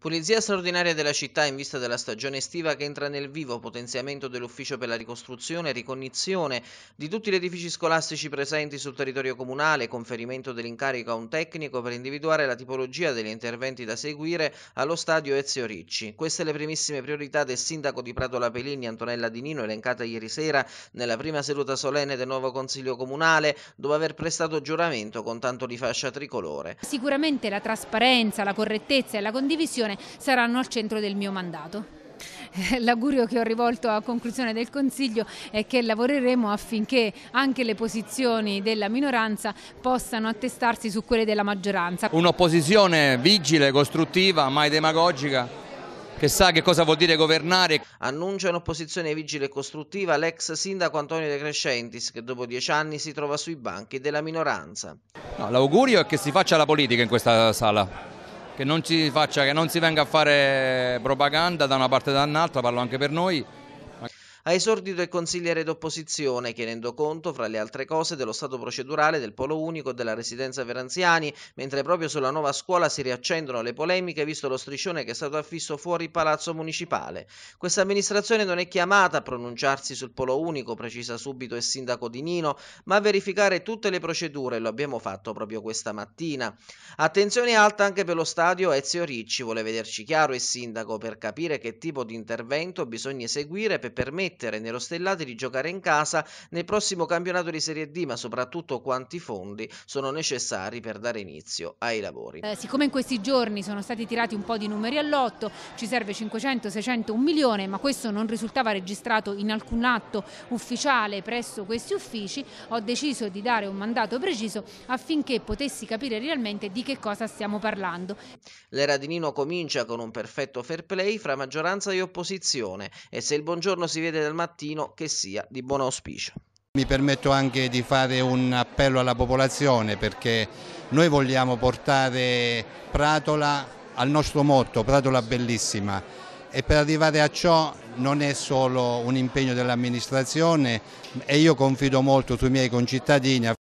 Pulizia straordinaria della città in vista della stagione estiva che entra nel vivo, potenziamento dell'ufficio per la ricostruzione e ricognizione di tutti gli edifici scolastici presenti sul territorio comunale, conferimento dell'incarico a un tecnico per individuare la tipologia degli interventi da seguire allo stadio Ezio Ricci. Queste le primissime priorità del sindaco di Prato Lapelini, Antonella Di Nino, elencata ieri sera nella prima seduta solenne del nuovo Consiglio Comunale, dopo aver prestato giuramento con tanto di fascia tricolore. Sicuramente la trasparenza, la correttezza e la condivisione Commissione saranno al centro del mio mandato. Eh, l'augurio che ho rivolto a conclusione del Consiglio è che lavoreremo affinché anche le posizioni della minoranza possano attestarsi su quelle della maggioranza. Un'opposizione vigile, costruttiva, mai demagogica che sa che cosa vuol dire governare. Annuncia un'opposizione vigile e costruttiva l'ex sindaco Antonio De Crescentis, che dopo dieci anni si trova sui banchi della minoranza. No, l'augurio è che si faccia la politica in questa sala che non si faccia, che non si venga a fare propaganda da una parte o dall'altra, parlo anche per noi, ha esordito il consigliere d'opposizione, chiedendo conto, fra le altre cose, dello stato procedurale del Polo Unico e della residenza per anziani, mentre proprio sulla nuova scuola si riaccendono le polemiche visto lo striscione che è stato affisso fuori il palazzo municipale. Questa amministrazione non è chiamata a pronunciarsi sul Polo Unico, precisa subito il sindaco di Nino, ma a verificare tutte le procedure, lo abbiamo fatto proprio questa mattina. Attenzione alta anche per lo stadio Ezio Ricci, vuole vederci chiaro il sindaco per capire che tipo di intervento bisogna eseguire per permettere permettere nello Stellati di giocare in casa nel prossimo campionato di Serie D, ma soprattutto quanti fondi sono necessari per dare inizio ai lavori. Eh, siccome in questi giorni sono stati tirati un po' di numeri all'otto, ci serve 500, 600, 1 milione, ma questo non risultava registrato in alcun atto ufficiale presso questi uffici, ho deciso di dare un mandato preciso affinché potessi capire realmente di che cosa stiamo parlando. L'era di Nino comincia con un perfetto fair play fra maggioranza e opposizione e se il buongiorno si vede Corriere del Mattino che sia di buon auspicio. Mi permetto anche di fare un appello alla popolazione perché noi vogliamo portare Pratola al nostro motto, Pratola bellissima e per arrivare a ciò non è solo un impegno dell'amministrazione e io confido molto sui miei concittadini.